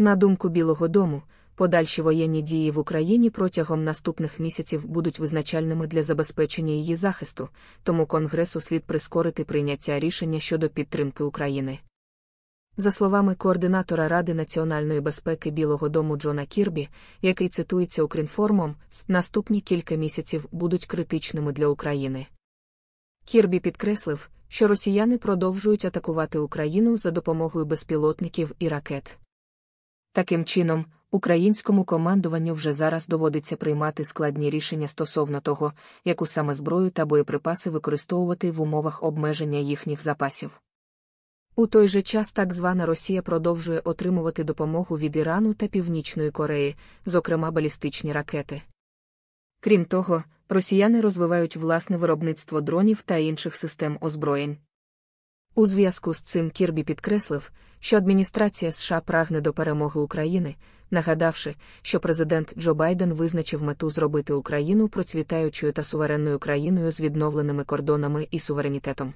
На думку Білого Дому, подальші воєнні дії в Україні протягом наступних місяців будуть визначальними для забезпечення її захисту, тому Конгресу слід прискорити прийняття рішення щодо підтримки України. За словами координатора Ради національної безпеки Білого Дому Джона Кірбі, який цитується Укрінформом, наступні кілька місяців будуть критичними для України. Кірбі підкреслив, що росіяни продовжують атакувати Україну за допомогою безпілотників і ракет. Таким чином, українському командуванню вже зараз доводиться приймати складні рішення стосовно того, яку саме зброю та боєприпаси використовувати в умовах обмеження їхніх запасів. У той же час так звана Росія продовжує отримувати допомогу від Ірану та Північної Кореї, зокрема балістичні ракети. Крім того, росіяни розвивають власне виробництво дронів та інших систем озброєнь. У зв'язку з цим Кірбі підкреслив, що адміністрація США прагне до перемоги України, нагадавши, що президент Джо Байден визначив мету зробити Україну процвітаючою та суверенною країною з відновленими кордонами і суверенітетом.